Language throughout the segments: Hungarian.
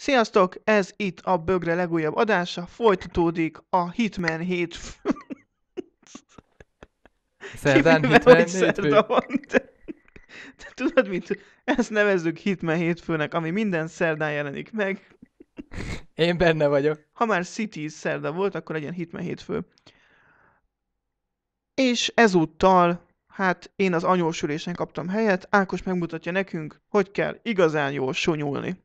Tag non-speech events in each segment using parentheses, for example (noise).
Sziasztok, ez itt a Bögre legújabb adása, folytatódik a Hitman 7 (laughs) Szerdán Hitman hétfő. Van, de, de tudod mit? Ezt nevezzük Hitman hétfőnek, ami minden szerdán jelenik meg. Én benne vagyok. Ha már City szerda volt, akkor legyen Hitman hétfő. És ezúttal, hát én az anyósülésen kaptam helyet, Ákos megmutatja nekünk, hogy kell igazán jól sonyulni.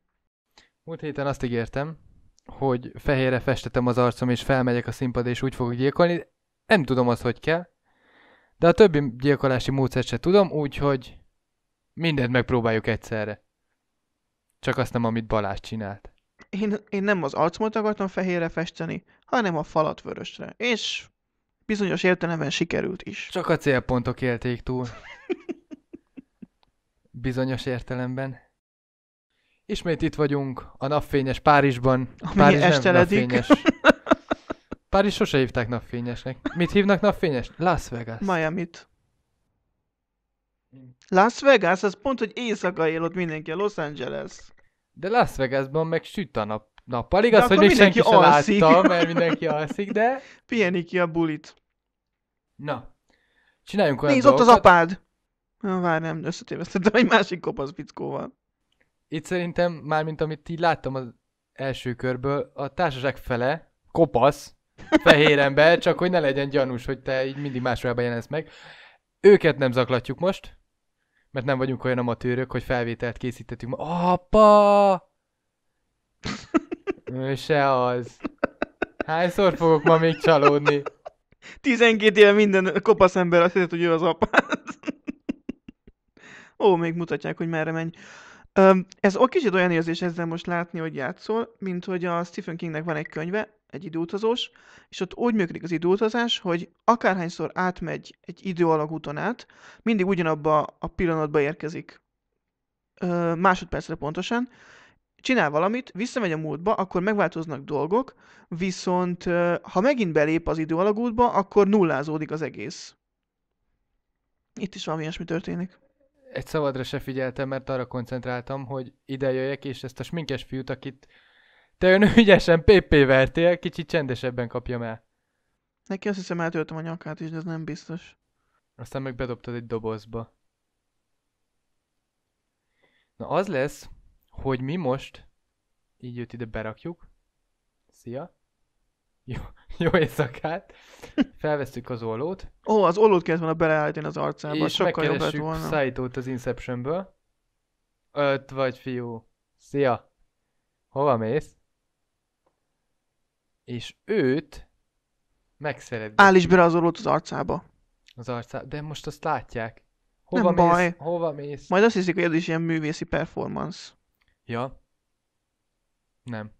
Múlt héten azt ígértem, hogy fehérre festetem az arcom, és felmegyek a színpadra, és úgy fogok gyilkolni. Nem tudom azt, hogy kell, de a többi gyilkolási módszert se tudom, úgyhogy mindent megpróbáljuk egyszerre. Csak azt nem, amit Balázs csinált. Én, én nem az arcomot akartam fehérre festeni, hanem a falat vörösre, és bizonyos értelemben sikerült is. Csak a célpontok élték túl. (laughs) bizonyos értelemben. Ismét itt vagyunk a napfényes Párizsban. Ami Párizs Nem napfényes. (laughs) Párizs sose hívták napfényesnek. Mit hívnak napfényes? Las Vegas. Miami-t. Las Vegas, az pont, hogy éjszaka ott mindenki, a Los Angeles. De Las Vegasban meg süt a nap, nappal. az hogy még senki sem látta, mert mindenki alszik, de... (laughs) Piheni ki a bulit. Na, csináljunk olyan Nézd, dolgokat. ott az apád! Várj, nem, összetévesztettem egy másik kopasz fickóval itt szerintem, mármint amit így láttam az első körből, a társaság fele kopasz, fehér ember, csak hogy ne legyen gyanús, hogy te így mindig másról jelensz meg. Őket nem zaklatjuk most, mert nem vagyunk olyan amatőrök, hogy felvételt készítettünk. Apa! Se az. Hányszor fogok ma még csalódni? 12 éve minden kopasz ember azt hiszem, hogy ő az apád. Ó, még mutatják, hogy merre menj ez o kicsit olyan érzés ezzel most látni, hogy játszol, mint hogy a Stephen Kingnek van egy könyve, egy időutazós, és ott úgy működik az időutazás, hogy akárhányszor átmegy egy időalagúton át, mindig ugyanabba a pillanatba érkezik, ö, másodpercre pontosan, csinál valamit, visszamegy a múltba, akkor megváltoznak dolgok, viszont ha megint belép az időalagútba, akkor nullázódik az egész. Itt is valami ilyesmi történik egy szabadra se figyeltem, mert arra koncentráltam, hogy ide jöjjek, és ezt a sminkes fiút, akit te ön ügyesen PP vertél, kicsit csendesebben kapjam el. Neki azt hiszem eltöltöm a nyakát is, de ez nem biztos. Aztán meg bedobtad egy dobozba. Na az lesz, hogy mi most így őt ide berakjuk. Szia! Jó, (laughs) jó éjszakát. Felvesztük az ollót. Ó, az ollót kellett volna beleállítani az arcába, és sokkal jobb lett volna. Szájtót az Inceptionből. Öt vagy fiú. Szia! Hova mész? És őt megszeretgeti. Állíts bele az ollót az arcába. Az arcába, de most azt látják. Hova Nem mész? Baj. Hova mész? Majd azt hiszik, hogy ez is ilyen művészi performance. Ja. Nem.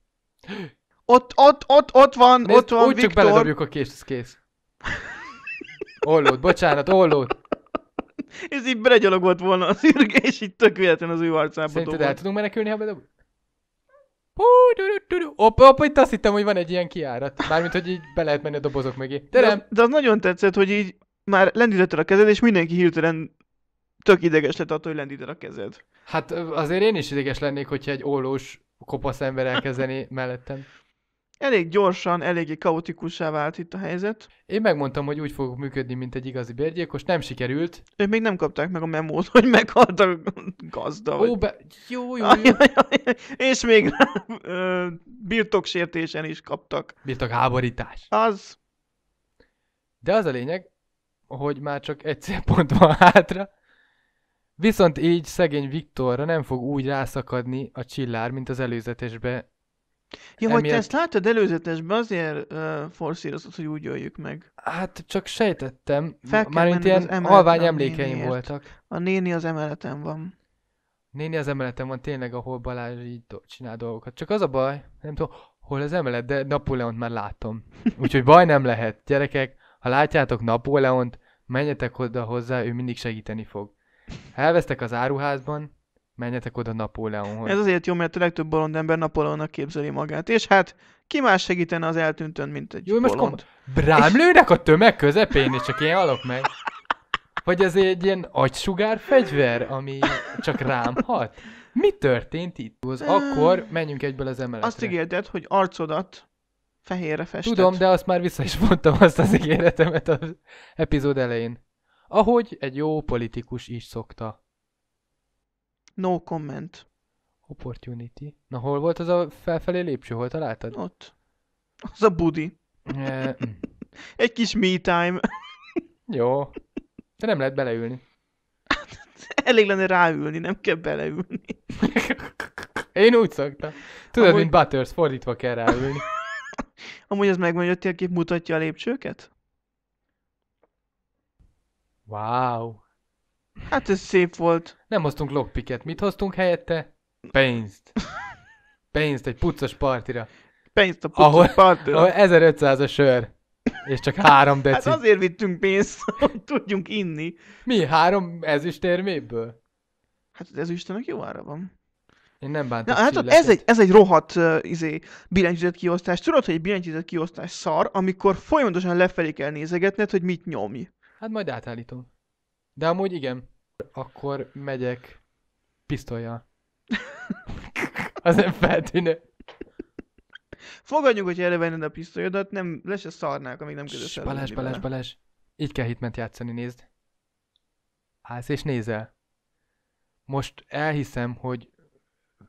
(gasps) Ott, ott, ott, ott van, Nézd, ott van, úgy Viktor. csak beledobjuk a kést, ez kész. Ollót, bocsánat, ollót. Ez így belegyalogott volna az ürge, és így tök véletlen az ő arcába Szerinted el tudunk menekülni, ha du. Hopp, hopp, itt azt hittem, hogy van egy ilyen kiárat. Mármint, hogy így be lehet menni a dobozok mögé. De, de, nem. de az nagyon tetszett, hogy így már lendítettel a kezed, és mindenki hirtelen tök ideges lett attól, hogy lendíted a kezed. Hát azért én is ideges lennék, hogyha egy ólós kopasz ember elkezdeni mellettem elég gyorsan, eléggé kaotikussá vált itt a helyzet. Én megmondtam, hogy úgy fogok működni, mint egy igazi bérgyilkos, nem sikerült. Ők még nem kapták meg a memót, hogy meghalt a gazda. Ó, be... jó, jó, jó. Ajaj, És még birtoksértésen is kaptak. Birtokháborítás. Az. De az a lényeg, hogy már csak egy (laughs) pont van hátra. Viszont így szegény Viktorra nem fog úgy rászakadni a csillár, mint az előzetesbe Ja, emiatt... hogy te ezt láttad előzetesben, azért uh, forszírozott, hogy úgy öljük meg. Hát csak sejtettem, mármint ilyen halvány emlékeim voltak. A néni az emeleten van. Néni az emeleten van tényleg, ahol Balázs így csinál dolgokat. Csak az a baj, nem tudom, hol az emelet, de Napóleont már látom. (laughs) Úgyhogy baj nem lehet. Gyerekek, ha látjátok Napóleont, menjetek oda hozzá, ő mindig segíteni fog. elvesztek az áruházban, Menjetek oda Napóleonhoz. Ez azért jó, mert a legtöbb bolond ember Napóleonnak képzeli magát. És hát ki más segítene az eltűntön, mint egy jó, bolond. most Brám lőnek a tömeg közepén, és csak én alok meg. Vagy ez egy ilyen agysugár fegyver, ami csak rám hat? Mi történt itt? Az akkor menjünk egyből az emeletre. Azt ígérted, hogy arcodat fehérre festett. Tudom, de azt már vissza is mondtam azt az ígéretemet az epizód elején. Ahogy egy jó politikus is szokta. No comment. Opportunity. Na hol volt az a felfelé lépcső? Hol találtad? Ott. Az a budi. Eh, mm. Egy kis me time. Jó. De nem lehet beleülni. (laughs) Elég lenne ráülni, nem kell beleülni. (laughs) Én úgy szoktam. Tudod, Amúgy... mint Butters, fordítva kell ráülni. (laughs) Amúgy ez megvan, hogy a térkép mutatja a lépcsőket? Wow. Hát ez szép volt. Nem hoztunk lockpiket. Mit hoztunk helyette? Pénzt. Pénzt egy puccos partira. Pénzt a puccos ahol, partira. Ahol 1500 a sör. És csak három deci. Hát azért vittünk pénzt, (laughs) hogy tudjunk inni. Mi, három ezüstérméből? Hát az ezüstnek jó ára van. Én nem bántam. Na, hát ott ez egy, ez egy rohadt uh, izé, billentyűzet kiosztás. Tudod, hogy egy billentyűzet kiosztás szar, amikor folyamatosan lefelé kell nézegetned, hogy mit nyomj. Hát majd átállítom. De amúgy igen. Akkor megyek pisztolya. (laughs) Az nem feltűnő. Fogadjuk, hogy elővenned a pisztolyodat, nem le se szarnák, amíg nem közös Balázs, Balázs, Balázs. Így kell hitment játszani, nézd. Állsz és nézel. Most elhiszem, hogy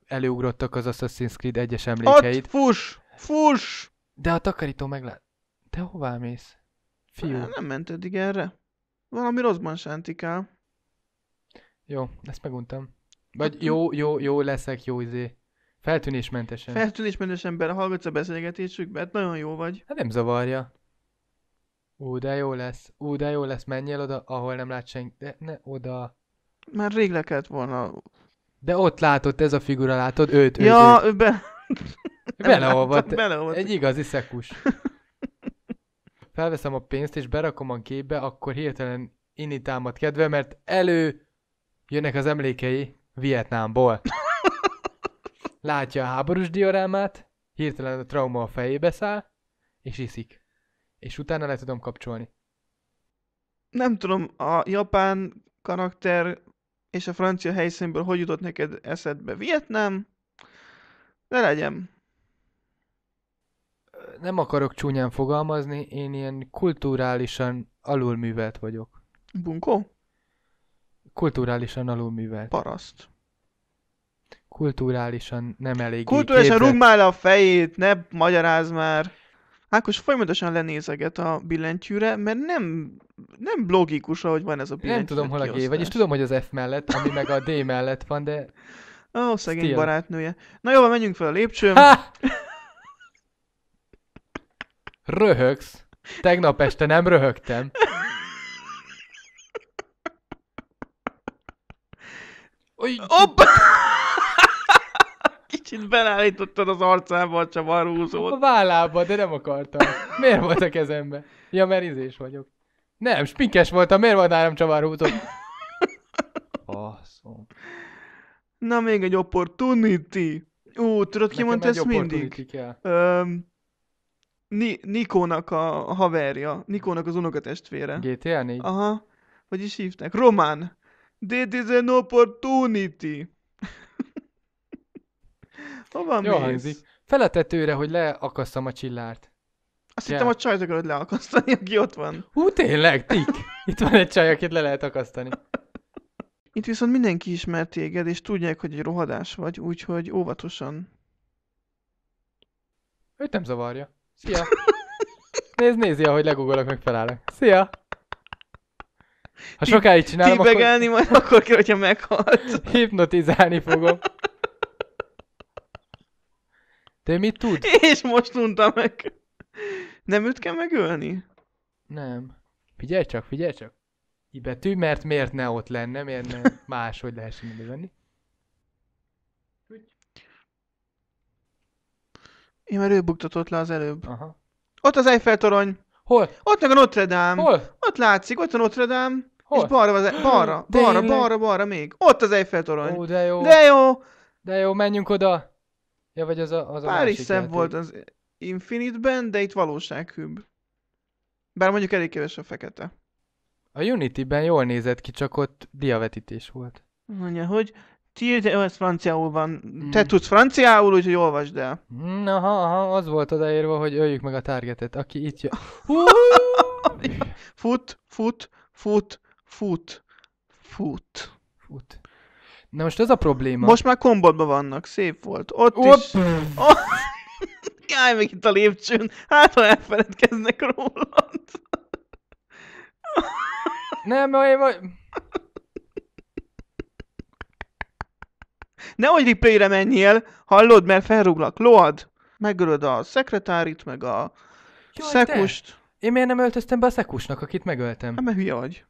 előugrottak az Assassin's Creed egyes emlékeit. Ott, fuss! Fuss! De a takarító meglát. Te hová mész? Fiú. Nem mented eddig erre? Valami rosszban sántikál. Jó, ezt meguntam. Hát vagy jó, jó, jó leszek, jó izé. Feltűnésmentesen. Feltűnésmentesen ember, hallgatsz a mert hát nagyon jó vagy. Hát nem zavarja. Ú, de jó lesz. Ú, de jó lesz, Menj el oda, ahol nem lát senki. De ne oda. Már rég le kellett volna. De ott látott ez a figura, látod? Őt, őt Ja, őt. ő be... Beleolvadt. Beleolvadt. Egy igazi szekus. (laughs) felveszem a pénzt és berakom a képbe, akkor hirtelen inni támad kedve, mert elő jönnek az emlékei Vietnámból. (laughs) Látja a háborús diorámát, hirtelen a trauma a fejébe száll, és iszik. És utána le tudom kapcsolni. Nem tudom, a japán karakter és a francia helyszínből hogy jutott neked eszedbe? Vietnám? De legyen nem akarok csúnyán fogalmazni, én ilyen kulturálisan alulművelt vagyok. Bunkó? Kulturálisan alulművelt. Paraszt. Kulturálisan nem elég. Kulturálisan rúg már le a fejét, ne magyaráz már. Ákos folyamatosan lenézeget a billentyűre, mert nem, nem logikus, hogy van ez a billentyű. Nem tudom, hol a G, vagyis tudom, hogy az F mellett, ami meg a D mellett van, de... Ó, oh, szegény Still. barátnője. Na jó, menjünk fel a lépcsőn. Röhögsz. Tegnap este nem röhögtem. Oly... Opa! Kicsit belállítottad az arcába a csavarhúzót. A vállába, de nem akartam. Miért volt a kezembe? Ja, mert izés vagyok. Nem, spinkes voltam, miért volt nálam csavarhúzó? Faszom. Na, még egy opportunity. Ú, tudod, ki mondta ezt mindig? Kell. Um, Ni- Nikónak a haverja, Nikónak az unokatestvére. GTA 4? Aha, hogy is hívták. Román. This is an opportunity. (laughs) Hova Jó mész? Feletetőre, hogy leakasztam a csillárt. Azt yeah. hittem a csajt akarod leakasztani, aki ott van. Hú, tényleg, tik! Itt van egy csaj, akit le lehet akasztani. Itt viszont mindenki ismer téged, és tudják, hogy egy rohadás vagy, úgyhogy óvatosan. Őt nem zavarja. Szia! Nézd, nézi, ahogy legugolok, meg felállok. Szia! Ha sokáig csinálom, akkor... Tibegelni majd akkor kell, hogyha meghalt. Hipnotizálni fogom. Te mit tud? És most unta meg. Nem őt kell megölni? Nem. Figyelj csak, figyelj csak. Ibetű, mert miért ne ott lenne, miért ne (laughs) máshogy lehessen megölni. Én már ő buktatott le az előbb. Aha. Ott az Eiffel torony. Hol? Ott meg a Notre Dame. Hol? Ott látszik, ott a Notre Dame. Hol? És balra, az, e balra, balra, balra, balra még. Ott az Eiffel torony. Ó, de jó. De jó. De jó, menjünk oda. Ja, vagy az a, az a is szebb volt az Infinite-ben, de itt valósághűbb. Bár mondjuk elég keves a fekete. A Unity-ben jól nézett ki, csak ott diavetítés volt. Mondja, hogy Tilde, ez franciául van. Mm. Te tudsz franciául, úgyhogy olvasd el. na ha ha az volt odaírva, hogy öljük meg a targetet, aki itt jön. (laughs) fut, fut, fut, fut, fut. Fut. Na most ez a probléma. Most már kombatban vannak, szép volt. Ott Opp. is. Kállj (laughs) meg itt a lépcsőn, hát ha elfeledkeznek rólad. Nem, majd, majd... Nehogy replayre menjél, hallod, mert felrúglak, load. Megölöd a szekretárit, meg a Jaj, szekust. Te? Én miért nem öltöztem be a szekusnak, akit megöltem? Hát, mert hülye vagy.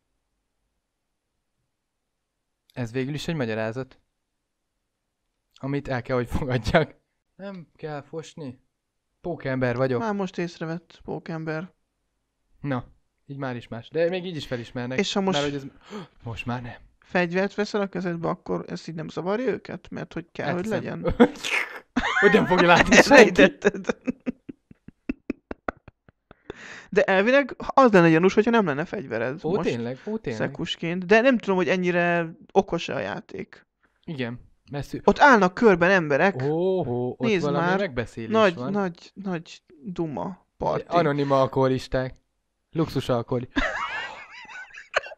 Ez végül is egy magyarázat. Amit el kell, hogy fogadjak. Nem kell fosni. Pókember vagyok. Már most észrevett pókember. Na, így már is más. De még így is felismernek. És ha most... Már, hogy ez... (gasps) Most már nem fegyvert veszel a kezedbe, akkor ez így nem zavarja őket? Mert hogy kell, hát hogy szem. legyen. (laughs) hogy nem fogja (laughs) látni Elrejtetted. De elvileg az lenne gyanús, hogyha nem lenne fegyvered. Ó, most tényleg, ó, tényleg. Szekusként. De nem tudom, hogy ennyire okos a játék. Igen. Messzű. Ott állnak körben emberek. Ó, oh, ott Nézd valami már. megbeszélés nagy, van. Nagy, nagy duma party. Anonim alkoholisták. Luxus alkohol. (laughs)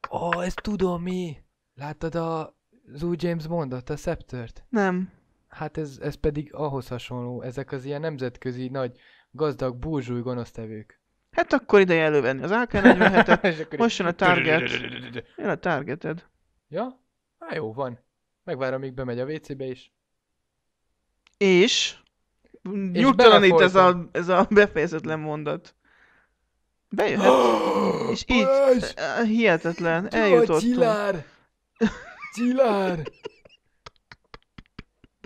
Ó, oh, ezt tudom mi. Láttad a Zoo James mondat, a Sceptert? Nem. Hát ez, ez pedig ahhoz hasonló, ezek az ilyen nemzetközi nagy gazdag burzsúj gonosztevők. Hát akkor ideje elővenni az (laughs) AK-47-et, most jön a target, jön a targeted. Ja? Hát jó, van. Megvárom, míg bemegy a WC-be is. És? itt ez a, ez a befejezetlen mondat. Bejött. és így, hihetetlen, eljutottunk. Csillár!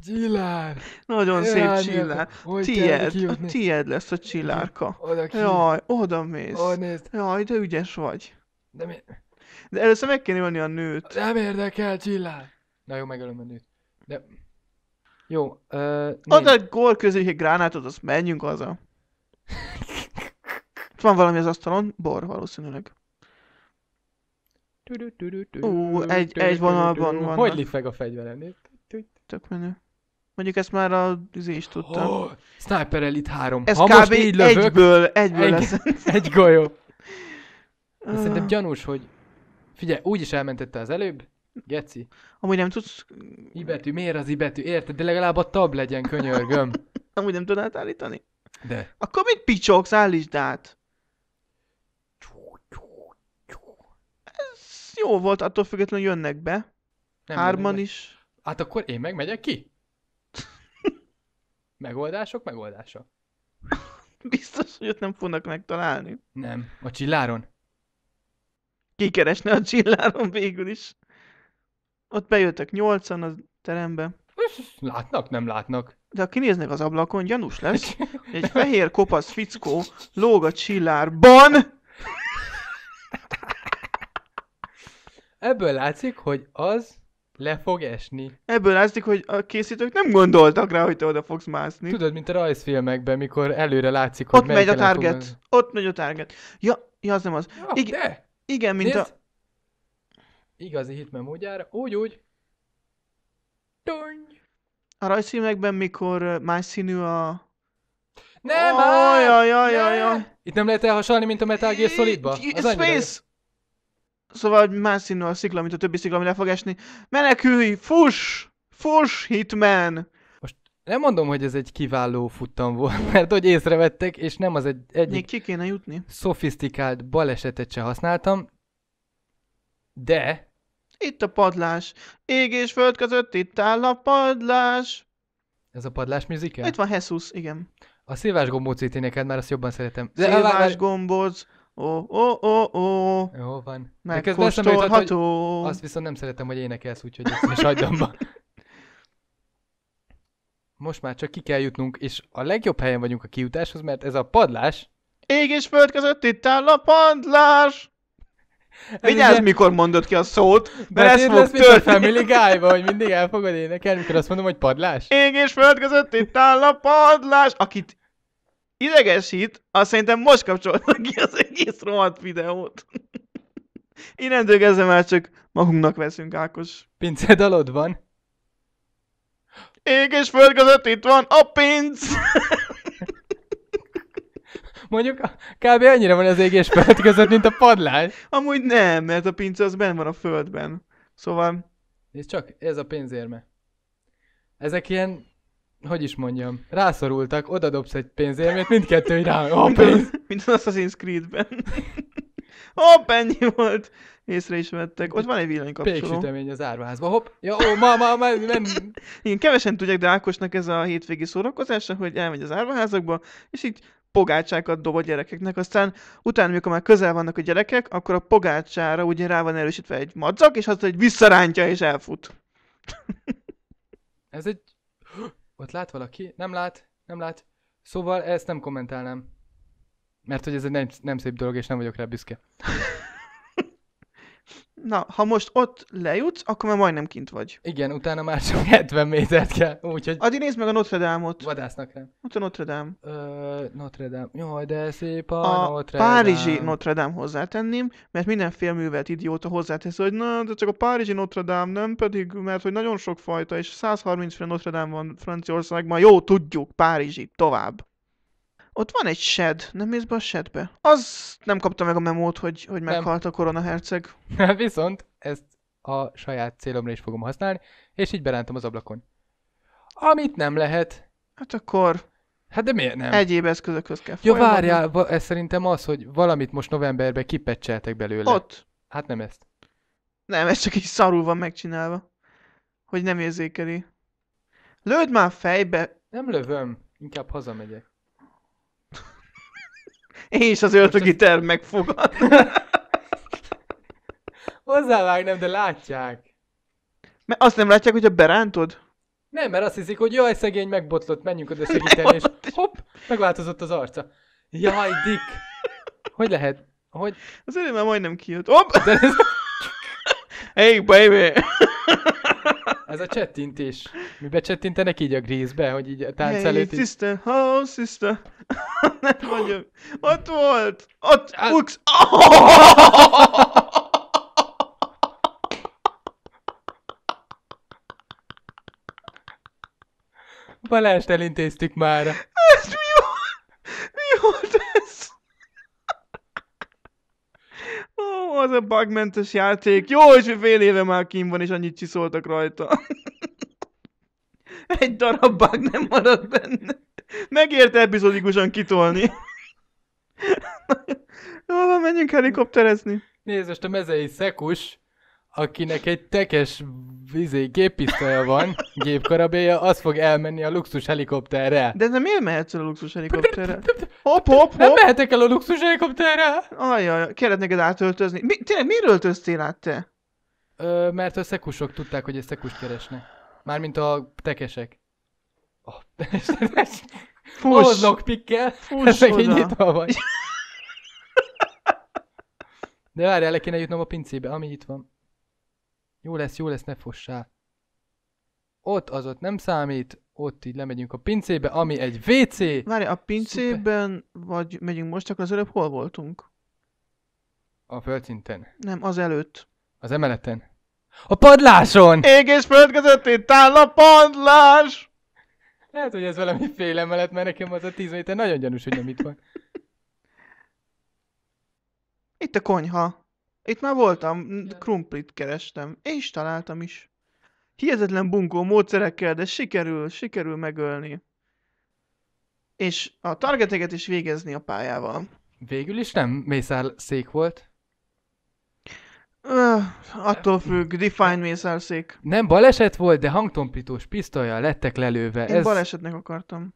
Csillár! Nagyon Jaj, szép csillár. Tied, a tied lesz a csillárka. Oda ki. Jaj, oda mész. Oh, nézd. Jaj, de ügyes vagy. De mi? De először meg kéne ölni a nőt. Nem érdekel, csillár. Na jó, megölöm a nőt. De... Jó, uh, egy gól közül egy gránátot, azt menjünk haza. (laughs) Van valami az asztalon? Bor valószínűleg. Ú, egy, egy vonalban van. Hogy lifeg a fegyverem? Tök menő. Mondjuk ezt már a izé is tudtam. Oh, Sniper Elite 3. Ez ha kb. Most így lövök, egyből, egyből egy, lesz. (laughs) egy golyó. Ah. De szerintem gyanús, hogy... Figyelj, úgy is elmentette az előbb, Geci. Amúgy nem tudsz... Ibetű, miért az ibetű? Érted? De legalább a tab legyen, könyörgöm. (laughs) Amúgy nem tudnád állítani? De. Akkor mit picsogsz, állítsd át. jó volt, attól függetlenül jönnek be. Nem Hárman is. Hát akkor én meg megyek ki. (laughs) Megoldások, megoldása. Biztos, hogy ott nem fognak megtalálni. Nem, a csilláron. keresne a csilláron végül is. Ott bejöttek nyolcan a terembe. Látnak, nem látnak. De ha kinéznek az ablakon, gyanús lesz, (laughs) egy fehér kopasz fickó lóg a csillárban. Ebből látszik, hogy az le fog esni. Ebből látszik, hogy a készítők nem gondoltak rá, hogy te oda fogsz mászni. Tudod, mint a rajzfilmekben, mikor előre látszik, hogy Ott megy a target. Fog... Ott megy a target. Ja, ja az nem az. Ja, ah, Ig- de. Igen, mint Nézd. a... Igazi hitmen módjára. Úgy, úgy. Tony. A rajzfilmekben, mikor más színű a... Nem, oh, jaj, jaj, jaj, jaj. Itt nem lehet elhasalni, mint a Metal Gear Solidba? Az Space! Szóval, más színű a szikla, mint a többi szikla, ami le fog esni. Menekülj! Fuss! Fuss, Hitman! Most nem mondom, hogy ez egy kiváló futtam volt, (laughs) mert hogy észrevettek, és nem az egy, egyik... Még ki kéne jutni. ...szofisztikált balesetet se használtam, de... Itt a padlás. Ég és föld között itt áll a padlás. Ez a padlás műzike? Itt van Hesus, igen. A szívás gombóc énéket már azt jobban szeretem. De szívás gombóc ó, ó, ó, ó. Jó van. Megkóstolható. azt viszont nem szeretem, hogy énekelsz, úgyhogy ezt most hagyd (laughs) Most már csak ki kell jutnunk, és a legjobb helyen vagyunk a kiutáshoz, mert ez a padlás... Ég és föld között itt áll a padlás! (laughs) Vigyázz, ugye... mikor mondod ki a szót, mert ez fog lesz, történni. Family guy hogy mindig el fogod énekelni, mikor azt mondom, hogy padlás. Ég és föld között itt áll a padlás, akit idegesít, azt szerintem most kapcsoltak ki az egész rohadt videót. Innentől kezdve már csak magunknak veszünk, Ákos. Pince dalod van. Ég és föld között itt van a pinc! (laughs) Mondjuk kb. annyira van az ég és föld között, mint a padlás. Amúgy nem, mert a pince az benn van a földben. Szóval... Nézd csak, ez a pénzérme. Ezek ilyen hogy is mondjam, rászorultak, odadobsz egy pénzérmét, mindkettő rá, a pénz. Mint az az creed (laughs) Hopp, ennyi volt. Észre is vettek. Ott van egy villanykapcsoló. Péksütemény az árvázba. Hopp, ja, ó, ma, ma, ma, nem. Igen, kevesen tudják, de Ákosnak ez a hétvégi szórakozása, hogy elmegy az árvaházakba, és így pogácsákat dob a gyerekeknek, aztán utána, amikor már közel vannak a gyerekek, akkor a pogácsára ugye rá van erősítve egy madzak, és azt egy visszarántja és elfut. Ez egy ott lát valaki? Nem lát, nem lát. Szóval ezt nem kommentálnám. Mert hogy ez egy nem, nem szép dolog, és nem vagyok rá büszke na, ha most ott lejutsz, akkor már majdnem kint vagy. Igen, utána már csak 70 métert kell, úgyhogy... Adi nézd meg a Notre Dame-ot. Vadásznak rám. Ott a Notre Dame. Ö, Notre Dame. Jaj, de szép a, a Notre Dame. Párizsi Notre Dame hozzátenném, mert minden filmművelt idióta hozzátesz, hogy na, de csak a Párizsi Notre Dame, nem pedig, mert hogy nagyon sok fajta, és 130 fél Notre Dame van Franciaországban, jó, tudjuk, Párizsi, tovább. Ott van egy shed, nem mész be a shedbe? Az nem kapta meg a memót, hogy, hogy meghalt nem. a korona herceg. (laughs) Viszont ezt a saját célomra is fogom használni, és így berántom az ablakon. Amit nem lehet. Hát akkor... Hát de miért nem? Egyéb eszközökhöz kell Jó, várjál, ez szerintem az, hogy valamit most novemberben kipecseltek belőle. Ott. Hát nem ezt. Nem, ez csak így szarul van megcsinálva. Hogy nem érzékeli. Lőd már fejbe! Nem lövöm, inkább hazamegyek és az öltögiter az... megfogad. (laughs) nem de látják. Mert azt nem látják, hogyha berántod? Nem, mert azt hiszik, hogy jaj, szegény megbotlott, menjünk oda (laughs) segíteni, és hopp, megváltozott az arca. Jaj, Dick! Hogy lehet? Hogy? Az előbb már majdnem kijött. Hopp! ez... (laughs) Hey, baby! Ez a csettintés. Mi becsettintenek így a grízbe, hogy így a tánc hey, előtt... Hey, sister, oh, sister, (laughs) Nem Ott volt! Ott! Hát- Ux! (laughs) Balást elintéztük már. Ez mi volt? Mi volt ez? Ó, az a bugmentes játék. Jó, és fél éve már kim van, és annyit csiszoltak rajta. (laughs) Egy darab bug nem maradt benne. Megérte epizódikusan kitolni. Jó, van, menjünk helikopterezni. Nézd, most a mezei szekus, akinek egy tekes vizé géppisztolya van, gépkarabéja, az fog elmenni a luxus helikopterre. De nem miért mehetsz el a luxus helikopterre? Hop, hop, hop. Nem mehetek el a luxus helikopterre! Ajaj, kellett neked átöltözni. Mi, tényleg miért öltöztél át te? Ö, mert a szekusok tudták, hogy egy szekust keresnek. Mármint a tekesek. A persze, (laughs) pikkel, ez egy nyitva vagy. De várjál, le kéne jutnom a pincébe, ami itt van. Jó lesz, jó lesz, ne fossál. Ott az ott nem számít, ott így lemegyünk a pincébe, ami egy WC. Várj, a pincében Szuper. vagy megyünk most, akkor az előbb hol voltunk? A földszinten. Nem, az előtt. Az emeleten. A padláson! Égés és föld között itt áll a padlás! Lehet, hogy ez valami fél emelet, mert nekem az a 10 méter nagyon gyanús, hogy nem itt van. Itt a konyha. Itt már voltam, krumplit kerestem, és találtam is. Hihetetlen bunkó módszerekkel, de sikerül, sikerül megölni. És a targeteket is végezni a pályával. Végül is nem mészár szék volt? Öh, attól függ, define mészárszék. Nem baleset volt, de hangtompítós pisztolyjal lettek lelőve. Én Ez... balesetnek akartam.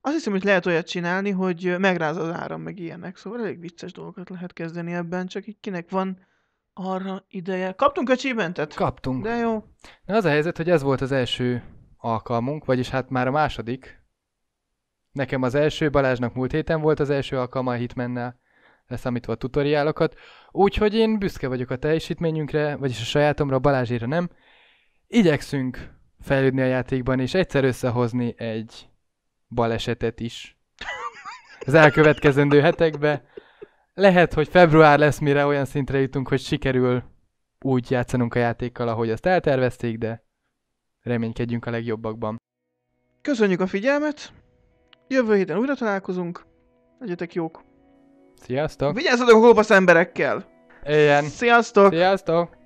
Azt hiszem, hogy lehet olyat csinálni, hogy megráz az áram, meg ilyenek. Szóval elég vicces dolgokat lehet kezdeni ebben, csak így kinek van arra ideje. Kaptunk achievementet? Kaptunk. De jó. Na az a helyzet, hogy ez volt az első alkalmunk, vagyis hát már a második. Nekem az első, Balázsnak múlt héten volt az első alkalma a Hitmennel leszámítva a tutoriálokat. Úgyhogy én büszke vagyok a teljesítményünkre, vagyis a sajátomra, Balázsira nem. Igyekszünk fejlődni a játékban, és egyszer összehozni egy balesetet is az elkövetkezendő hetekbe. Lehet, hogy február lesz, mire olyan szintre jutunk, hogy sikerül úgy játszanunk a játékkal, ahogy azt eltervezték, de reménykedjünk a legjobbakban. Köszönjük a figyelmet! Jövő héten újra találkozunk. Legyetek jók! Sziasztok! Vigyázzatok a kolbasz emberekkel! Igen. Sziasztok! Sziasztok!